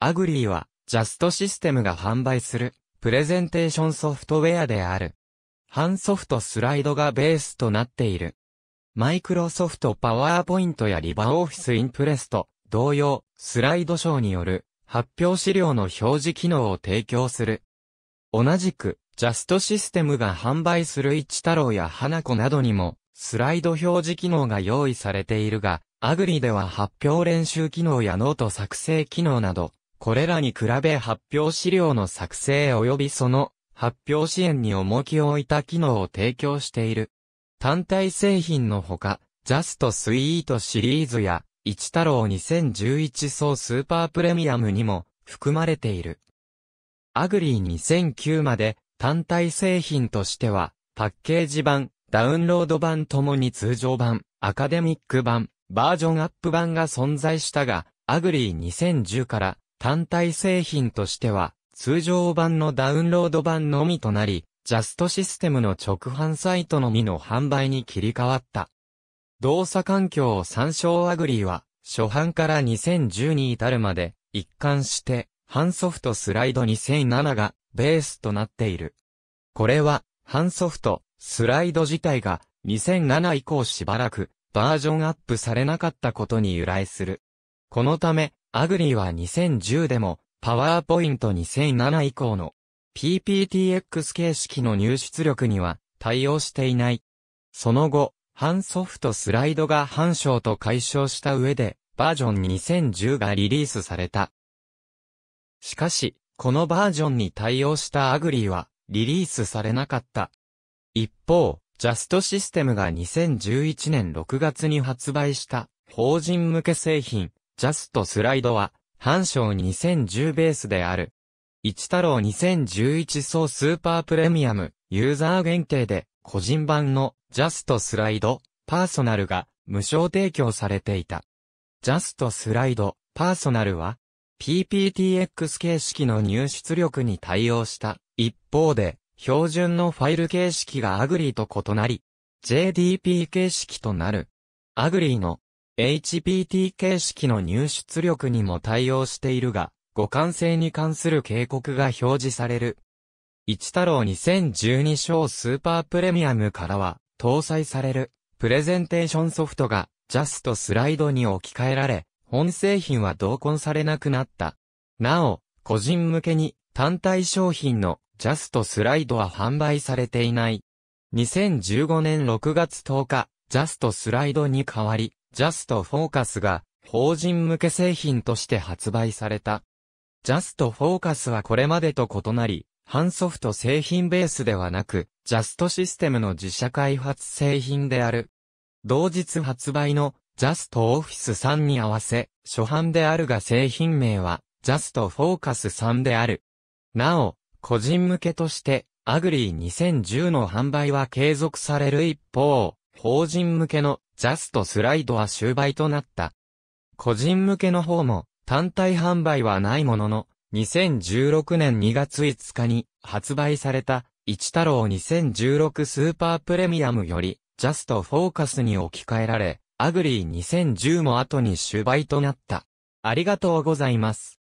アグリーは、ジャストシステムが販売する、プレゼンテーションソフトウェアである。半ソフトスライドがベースとなっている。マイクロソフトパワーポイントやリバーオフィスインプレスと同様、スライドショーによる発表資料の表示機能を提供する。同じく、ジャストシステムが販売する一太郎や花子などにも、スライド表示機能が用意されているが、アグリでは発表練習機能やノート作成機能など、これらに比べ発表資料の作成及びその発表支援に重きを置いた機能を提供している。単体製品のほか、ジャストスイートシリーズや、一太郎2011層スーパープレミアムにも含まれている。アグリー2009まで単体製品としては、パッケージ版、ダウンロード版ともに通常版、アカデミック版、バージョンアップ版が存在したが、アグリー2010から単体製品としては、通常版のダウンロード版のみとなり、ジャストシステムの直販サイトのみの販売に切り替わった。動作環境を参照アグリーは、初版から2010に至るまで、一貫して、ハンソフトスライド2007がベースとなっている。これは、ハンソフト、スライド自体が2007以降しばらくバージョンアップされなかったことに由来する。このため、アグリーは2010でも、パワーポイント2007以降の PPTX 形式の入出力には対応していない。その後、半ソフトスライドが半章と解消した上で、バージョン2010がリリースされた。しかし、このバージョンに対応したアグリーは、リリースされなかった。一方、ジャストシステムが2011年6月に発売した、法人向け製品、ジャストスライドは、反賞2010ベースである。一太郎2011総スーパープレミアム、ユーザー限定で、個人版のジャストスライド、パーソナルが無償提供されていた。ジャストスライド、パーソナルは、PPTX 形式の入出力に対応した。一方で、標準のファイル形式がアグリーと異なり、JDP 形式となる。アグリーの HPT 形式の入出力にも対応しているが、互換性に関する警告が表示される。一太郎2012章スーパープレミアムからは、搭載される、プレゼンテーションソフトが、ジャストスライドに置き換えられ、本製品は同梱されなくなった。なお、個人向けに、単体商品の、ジャストスライドは販売されていない。2015年6月10日、ジャストスライドに変わり、ジャストフォーカスが法人向け製品として発売された。ジャストフォーカスはこれまでと異なり、半ソフト製品ベースではなく、ジャストシステムの自社開発製品である。同日発売のジャストオフィス3に合わせ、初版であるが製品名は、ジャストフォーカス3である。なお、個人向けとして、アグリー2010の販売は継続される一方、法人向けのジャストスライドは終売となった。個人向けの方も単体販売はないものの、2016年2月5日に発売された一太郎2016スーパープレミアムよりジャストフォーカスに置き換えられ、アグリー2010も後に終売となった。ありがとうございます。